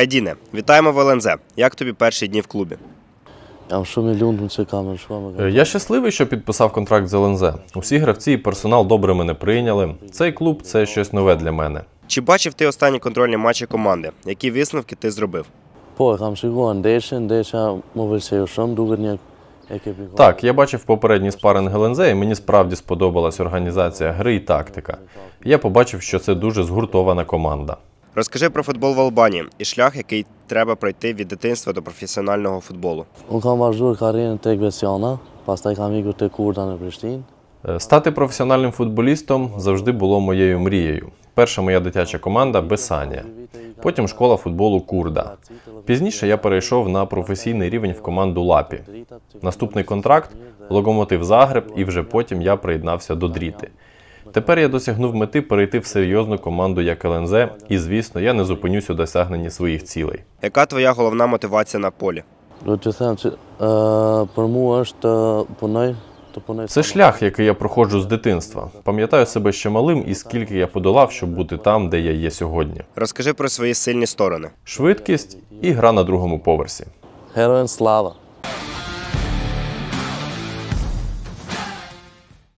Хайдіне, вітаємо в ЛНЗ. Як тобі перші дні в клубі? Е, я щасливий, що підписав контракт з ЛНЗ. Усі гравці і персонал добре мене прийняли. Цей клуб це щось нове для мене. Чи бачив ти останні контрольні матчі команди? Які висновки ти зробив? Так, я бачив попередній спаринг ЛНЗ, і мені справді сподобалась організація гри і тактика. Я побачив, що це дуже згуртована команда. Розкажи про футбол в Албанії і шлях, який треба пройти від дитинства до професіонального футболу. Е, стати професіональним футболістом завжди було моєю мрією. Перша моя дитяча команда Бесанія, потім школа футболу Курда. Пізніше я перейшов на професійний рівень в команду Лапі. Наступний контракт локомотив Загреб, і вже потім я приєднався до Дріти. Тепер я досягнув мети перейти в серйозну команду як ЛНЗ, і звісно, я не зупинюсь у досягненні своїх цілей. Яка твоя головна мотивація на полі? Ну, е, Це шлях, який я проходжу з дитинства. Пам'ятаю себе ще малим і скільки я подолав, щоб бути там, де я є сьогодні. Розкажи про свої сильні сторони: швидкість і гра на другому поверсі. Героям слава.